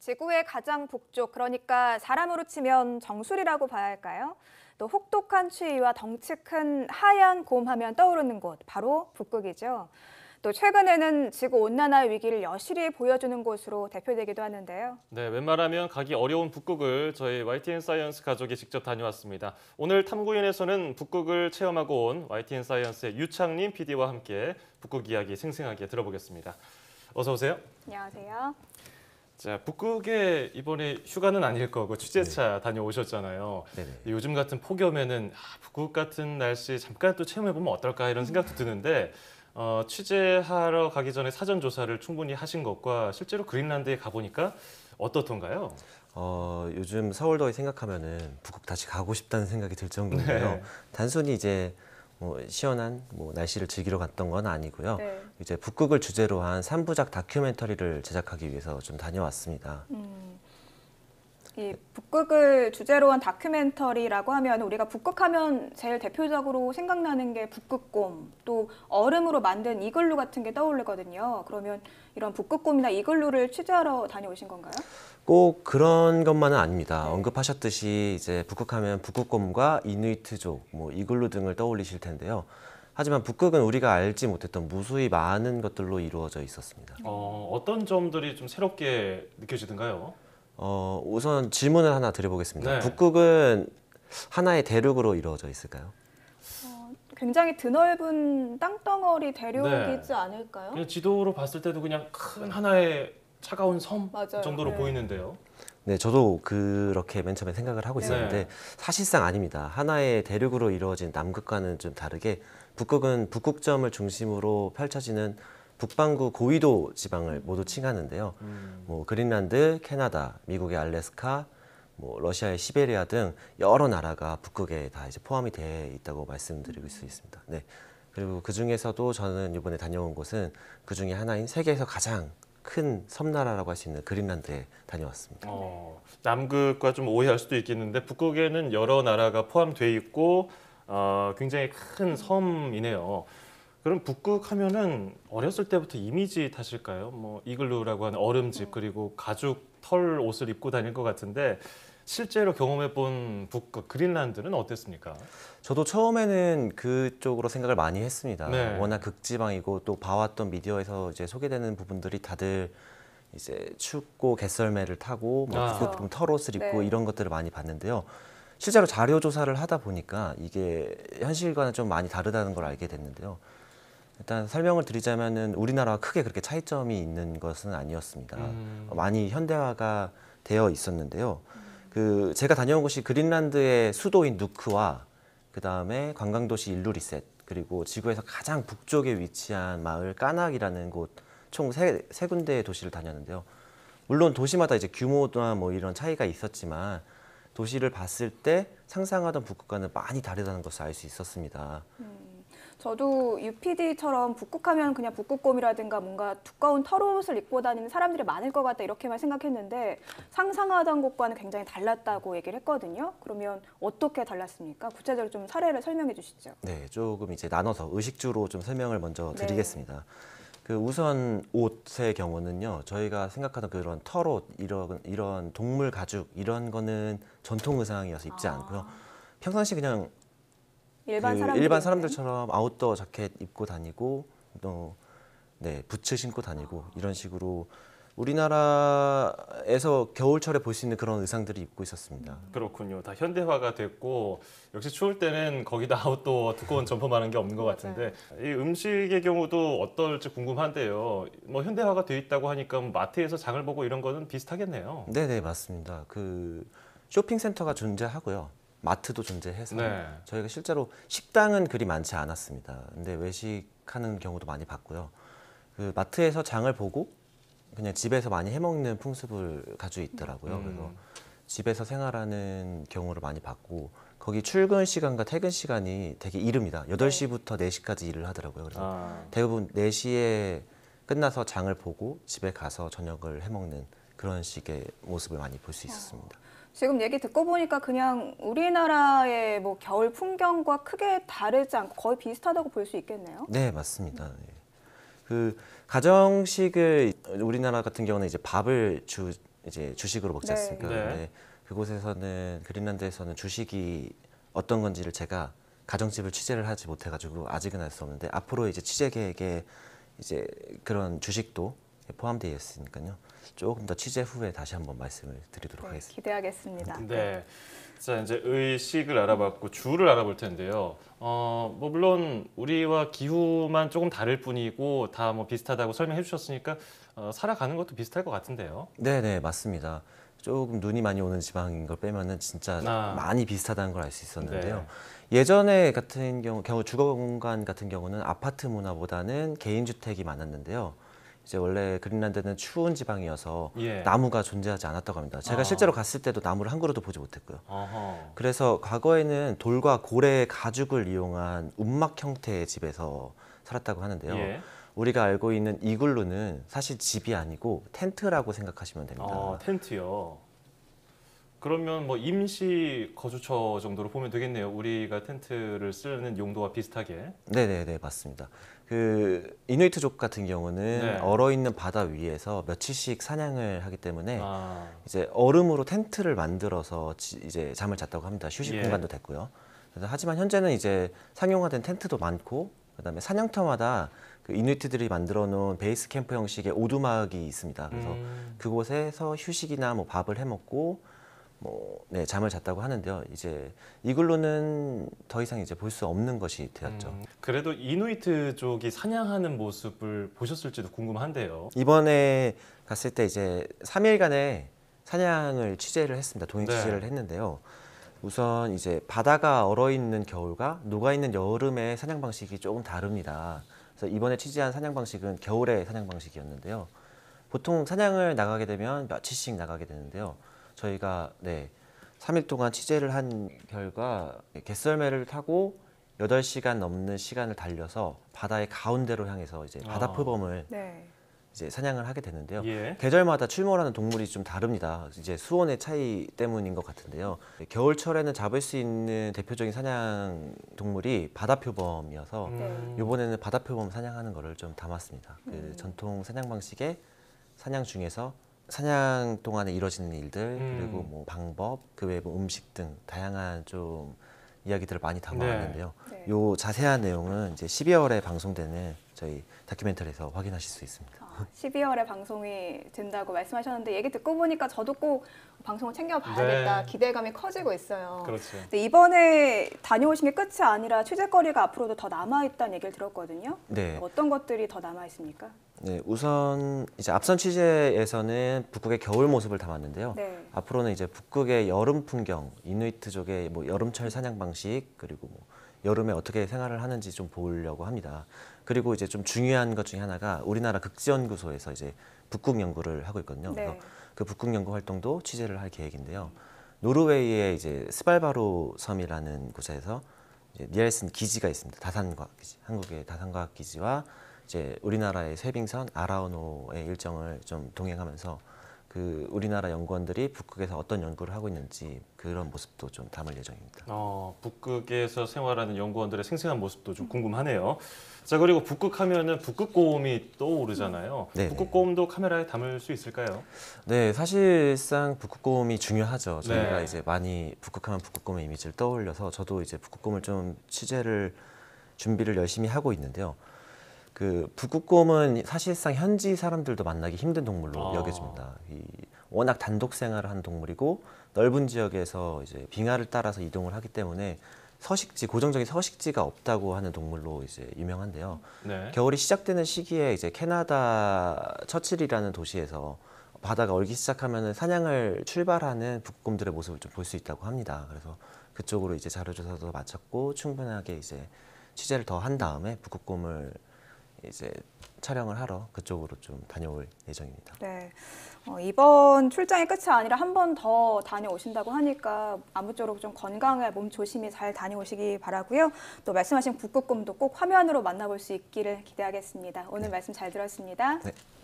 지구의 가장 북쪽, 그러니까 사람으로 치면 정수리라고 봐야 할까요? 또 혹독한 추위와 덩치 큰 하얀 곰 하면 떠오르는 곳, 바로 북극이죠. 또 최근에는 지구 온난화 위기를 여실히 보여주는 곳으로 대표되기도 하는데요. 네, 웬만하면 가기 어려운 북극을 저희 YTN 사이언스 가족이 직접 다녀왔습니다. 오늘 탐구인에서는 북극을 체험하고 온 YTN 사이언스의 유창림 PD와 함께 북극 이야기 생생하게 들어보겠습니다. 어서 오세요. 안녕하세요. 자, 북극에 이번에 휴가는 아닐 거고 취재차 네. 다녀오셨잖아요. 네네. 요즘 같은 폭염에는 아, 북극 같은 날씨 잠깐 또 체험해 보면 어떨까 이런 생각도 드는데 어, 취재하러 가기 전에 사전 조사를 충분히 하신 것과 실제로 그린란드에 가 보니까 어떻던가요? 어, 요즘 서울 더위 생각하면은 북극 다시 가고 싶다는 생각이 들 정도인데요. 네. 단순히 이제 뭐 시원한 뭐 날씨를 즐기러 갔던 건 아니고요. 네. 이제 북극을 주제로 한 3부작 다큐멘터리를 제작하기 위해서 좀 다녀왔습니다. 음. 이 북극을 주제로 한 다큐멘터리라고 하면 우리가 북극하면 제일 대표적으로 생각나는 게 북극곰 또 얼음으로 만든 이글루 같은 게 떠오르거든요. 그러면 이런 북극곰이나 이글루를 취재하러 다녀오신 건가요? 꼭 그런 것만은 아닙니다. 네. 언급하셨듯이 이제 북극하면 북극곰과 이누이트족, 뭐 이글루 등을 떠올리실 텐데요. 하지만 북극은 우리가 알지 못했던 무수히 많은 것들로 이루어져 있었습니다. 어, 어떤 점들이 좀 새롭게 느껴지던가요? 어, 우선 질문을 하나 드려보겠습니다. 네. 북극은 하나의 대륙으로 이루어져 있을까요? 어, 굉장히 드넓은 땅덩어리 대륙이지 네. 않을까요? 그냥 지도로 봤을 때도 그냥 큰 하나의 차가운 섬 맞아요. 정도로 네. 보이는데요. 네, 저도 그렇게 맨 처음에 생각을 하고 있었는데 네. 사실상 아닙니다. 하나의 대륙으로 이루어진 남극과는 좀 다르게 북극은 북극점을 중심으로 펼쳐지는 북반구 고위도 지방을 모두 칭하는데요. 음. 뭐 그린란드, 캐나다, 미국의 알래스카, 뭐 러시아의 시베리아 등 여러 나라가 북극에 다 이제 포함이 돼 있다고 말씀드리고 수 있습니다. 네. 그리고 그 중에서도 저는 이번에 다녀온 곳은 그 중에 하나인 세계에서 가장 큰 섬나라라고 할 수 있는 그린란드에 다녀왔습니다. 어, 남극과 좀 오해할 수도 있겠는데 북극에는 여러 나라가 포함돼 있고 어, 굉장히 큰 섬이네요. 그럼 북극 하면은 어렸을 때부터 이미지 탓일까요? 뭐 이글루라고 하는 얼음집 음. 그리고 가죽 털 옷을 입고 다닐 것 같은데 실제로 경험해 본 북극 그린란드는 어땠습니까? 저도 처음에는 그쪽으로 생각을 많이 했습니다. 네. 워낙 극지방이고 또 봐왔던 미디어에서 이제 소개되는 부분들이 다들 이제 춥고 개썰매를 타고 뭐 아. 털옷을 입고 네. 이런 것들을 많이 봤는데요. 실제로 자료 조사를 하다 보니까 이게 현실과는 좀 많이 다르다는 걸 알게 됐는데요. 일단 설명을 드리자면은 우리나라와 크게 그렇게 차이점이 있는 것은 아니었습니다. 음. 어, 많이 현대화가 되어 있었는데요. 그 제가 다녀온 곳이 그린란드의 수도인 누크와 그 다음에 관광도시 일루리셋 그리고 지구에서 가장 북쪽에 위치한 마을 까낙이라는 곳 총 세 세 군데의 도시를 다녔는데요. 물론 도시마다 이제 규모나 뭐 이런 차이가 있었지만 도시를 봤을 때 상상하던 북극과는 많이 다르다는 것을 알 수 있었습니다. 음. 저도 UPD처럼 북극하면 그냥 북극곰이라든가 뭔가 두꺼운 털옷을 입고 다니는 사람들이 많을 것 같다 이렇게만 생각했는데 상상하던 것과는 굉장히 달랐다고 얘기를 했거든요. 그러면 어떻게 달랐습니까? 구체적으로 좀 사례를 설명해 주시죠. 네, 조금 이제 나눠서 의식주로 좀 설명을 먼저 네. 드리겠습니다. 네. 그 우선 옷의 경우는요, 저희가 생각하는 그런 털옷, 이런, 이런 동물 가죽, 이런 거는 전통 의상이어서 입지 아. 않고요. 평상시 그냥 일반 그 사람 일반 사람들처럼 아웃도어 자켓 입고 다니고 또 네, 부츠 신고 다니고 이런 식으로 우리나라에서 겨울철에 볼 수 있는 그런 의상들을 입고 있었습니다. 그렇군요. 다 현대화가 됐고 역시 추울 때는 거기다 아웃도어 두꺼운 점퍼만 한게 없는 것 같은데 이 음식의 경우도 어떨지 궁금한데요. 뭐 현대화가 돼 있다고 하니까 뭐 마트에서 장을 보고 이런 거는 비슷하겠네요. 네, 네 맞습니다. 그 쇼핑센터가 존재하고요. 마트도 존재해서 네. 저희가 실제로 식당은 그리 많지 않았습니다. 근데 외식하는 경우도 많이 봤고요. 그 마트에서 장을 보고 그냥 집에서 많이 해먹는 풍습을 가지고 있더라고요. 음. 그래서 집에서 생활하는 경우를 많이 봤고 거기 출근 시간과 퇴근 시간이 되게 이릅니다. 8시부터 4시까지 일을 하더라고요. 그래서 아. 대부분 4시에 끝나서 장을 보고 집에 가서 저녁을 해먹는 그런 식의 모습을 많이 볼 수 있었습니다. 지금 얘기 듣고 보니까 그냥 우리나라의 뭐 겨울 풍경과 크게 다르지 않고 거의 비슷하다고 볼 수 있겠네요. 네, 맞습니다. 예. 그 가정식을 우리나라 같은 경우는 이제 밥을 주 이제 주식으로 먹지 네. 않습니까? 네. 근데 그곳에서는 그린란드에서는 주식이 어떤 건지를 제가 가정집을 취재를 하지 못해가지고 아직은 알 수 없는데 앞으로 이제 취재 계획에 이제 그런 주식도 포함되어 있으니까요. 조금 더 취재 후에 다시 한번 말씀을 드리도록 네, 하겠습니다. 기대하겠습니다. 네. 자 이제 의식을 알아봤고 주를 알아볼 텐데요. 어, 뭐 물론 우리와 기후만 조금 다를 뿐이고 다 뭐 비슷하다고 설명해 주셨으니까 어, 살아가는 것도 비슷할 것 같은데요. 네네 네, 맞습니다. 조금 눈이 많이 오는 지방인 걸 빼면은 진짜 아. 많이 비슷하다는 걸 알 수 있었는데요. 네. 예전에 같은 경우, 경우 주거 공간 같은 경우는 아파트 문화보다는 개인 주택이 많았는데요. 이제 원래 그린란드는 추운 지방이어서 예. 나무가 존재하지 않았다고 합니다. 제가 아. 실제로 갔을 때도 나무를 한 그루도 보지 못했고요. 어허. 그래서 과거에는 돌과 고래 의 가죽을 이용한 움막 형태의 집에서 살았다고 하는데요. 예. 우리가 알고 있는 이글루는 사실 집이 아니고 텐트라고 생각하시면 됩니다. 아, 텐트요. 그러면 뭐 임시 거주처 정도로 보면 되겠네요. 우리가 텐트를 쓰는 용도와 비슷하게. 네네네 맞습니다. 그 이누이트족 같은 경우는 네. 얼어 있는 바다 위에서 며칠씩 사냥을 하기 때문에 아. 이제 얼음으로 텐트를 만들어서 지- 이제 잠을 잤다고 합니다. 휴식 예. 공간도 됐고요. 그래서 하지만 현재는 이제 상용화된 텐트도 많고 그다음에 사냥터마다 그 이누이트들이 만들어 놓은 베이스 캠프 형식의 오두막이 있습니다. 그래서 음. 그곳에서 휴식이나 뭐 밥을 해 먹고 뭐, 네, 잠을 잤다고 하는데요. 이제 이글루는 더 이상 이제 볼 수 없는 것이 되었죠. 음, 그래도 이누이트 쪽이 사냥하는 모습을 보셨을지도 궁금한데요. 이번에 갔을 때 이제 3일간의 사냥을 취재를 했습니다. 동행 네. 취재를 했는데요. 우선 이제 바다가 얼어 있는 겨울과 녹아 있는 여름의 사냥 방식이 조금 다릅니다. 그래서 이번에 취재한 사냥 방식은 겨울의 사냥 방식이었는데요. 보통 사냥을 나가게 되면 며칠씩 나가게 되는데요. 저희가 네 3일 동안 취재를 한 결과 갯썰매를 타고 8시간 넘는 시간을 달려서 바다의 가운데로 향해서 이제 아. 바다 표범을 네. 이제 사냥을 하게 되는데요. 예. 계절마다 출몰하는 동물이 좀 다릅니다. 이제 수온의 차이 때문인 것 같은데요. 겨울철에는 잡을 수 있는 대표적인 사냥 동물이 바다표범이어서 음. 이번에는 네. 바다표범 사냥하는 거를 좀 담았습니다. 그 음. 전통 사냥 방식의 사냥 중에서 사냥 동안에 이루어지는 일들 음. 그리고 뭐 방법 그 외에 뭐 음식 등 다양한 좀 이야기들을 많이 담아왔는데요. 네. 요 자세한 내용은 이제 12월에 방송되는 저희 다큐멘터리에서 확인하실 수 있습니다. 12월에 아, 방송이 된다고 말씀하셨는데 얘기 듣고 보니까 저도 꼭 방송을 챙겨봐야겠다 네. 기대감이 커지고 있어요. 그렇죠. 이번에 다녀오신 게 끝이 아니라 취재거리가 앞으로도 더 남아있다는 얘기를 들었거든요. 네. 어떤 것들이 더 남아있습니까? 네, 우선 이제 앞선 취재에서는 북극의 겨울 모습을 담았는데요. 네. 앞으로는 이제 북극의 여름 풍경, 이누이트족의 뭐 여름철 사냥 방식 그리고 뭐 여름에 어떻게 생활을 하는지 좀 보려고 합니다. 그리고 이제 좀 중요한 것 중에 하나가 우리나라 극지연구소에서 이제 북극 연구를 하고 있거든요. 네. 그래서 그 북극 연구 활동도 취재를 할 계획인데요. 노르웨이의 이제 스발바로 섬이라는 곳에서 이제 니엘슨 기지가 있습니다. 다산과학 기지, 한국의 다산과학 기지와 이제 우리나라의 세빙선 아라우노의 일정을 좀 동행하면서 그 우리나라 연구원들이 북극에서 어떤 연구를 하고 있는지 그런 모습도 좀 담을 예정입니다. 어, 북극에서 생활하는 연구원들의 생생한 모습도 좀 궁금하네요. 자 그리고 북극 하면은 북극 고음이 떠오르잖아요. 네네. 북극 고음도 카메라에 담을 수 있을까요? 네, 사실상 북극 고음이 중요하죠. 저희가 네. 이제 많이 북극하면 북극 고음의 이미지를 떠올려서 저도 이제 북극 고음을 좀 취재를 준비를 열심히 하고 있는데요. 그 북극곰은 사실상 현지 사람들도 만나기 힘든 동물로 아. 여겨집니다. 이 워낙 단독 생활을 한 동물이고 넓은 지역에서 이제 빙하를 따라서 이동을 하기 때문에 서식지 고정적인 서식지가 없다고 하는 동물로 이제 유명한데요. 네. 겨울이 시작되는 시기에 이제 캐나다 처칠이라는 도시에서 바다가 얼기 시작하면 사냥을 출발하는 북곰들의 극 모습을 좀 볼 수 있다고 합니다. 그래서 그쪽으로 이제 자료 조사도 마쳤고 충분하게 이제 취재를 더 한 다음에 북극곰을 이제 촬영을 하러 그쪽으로 좀 다녀올 예정입니다. 네. 어, 이번 출장이 끝이 아니라 한 번 더 다녀오신다고 하니까 아무쪼록 좀 건강에 몸 조심히 잘 다녀오시기 바라고요. 또 말씀하신 북극곰도 꼭 화면으로 만나볼 수 있기를 기대하겠습니다. 오늘 네. 말씀 잘 들었습니다. 네.